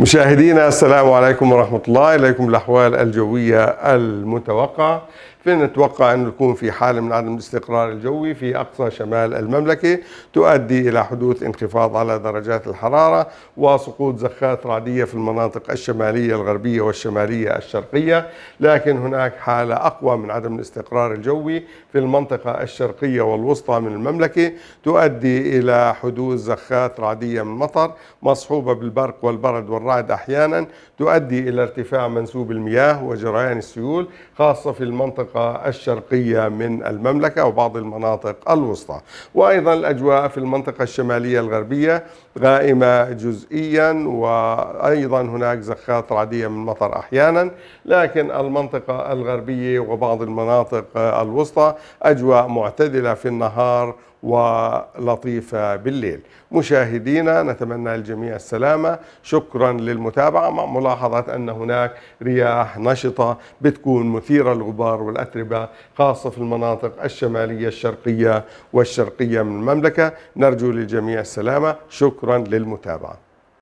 مشاهدينا السلام عليكم ورحمة الله إليكم الأحوال الجوية المتوقعة نتوقع أن نكون في حالة من عدم الاستقرار الجوي في أقصى شمال المملكة تؤدي إلى حدوث انخفاض على درجات الحرارة وسقوط زخات رعدية في المناطق الشمالية الغربية والشمالية الشرقية لكن هناك حالة أقوى من عدم الاستقرار الجوي في المنطقة الشرقية والوسطى من المملكة تؤدي إلى حدوث زخات رعدية من مطر مصحوبة بالبرق والبرد والرعد الرعد أحيانا تؤدي إلى ارتفاع منسوب المياه وجريان السيول خاصة في المنطقة الشرقية من المملكة وبعض المناطق الوسطى وأيضا الأجواء في المنطقة الشمالية الغربية غائمة جزئيا وأيضا هناك زخات رعدية من مطر أحيانا لكن المنطقة الغربية وبعض المناطق الوسطى أجواء معتدلة في النهار ولطيفة بالليل مشاهدينا نتمنى الجميع السلامة شكرا للمتابعة مع ملاحظة أن هناك رياح نشطة بتكون مثيرة للغبار والأتربة خاصة في المناطق الشمالية الشرقية والشرقية من المملكة نرجو للجميع السلامة شكرا للمتابعة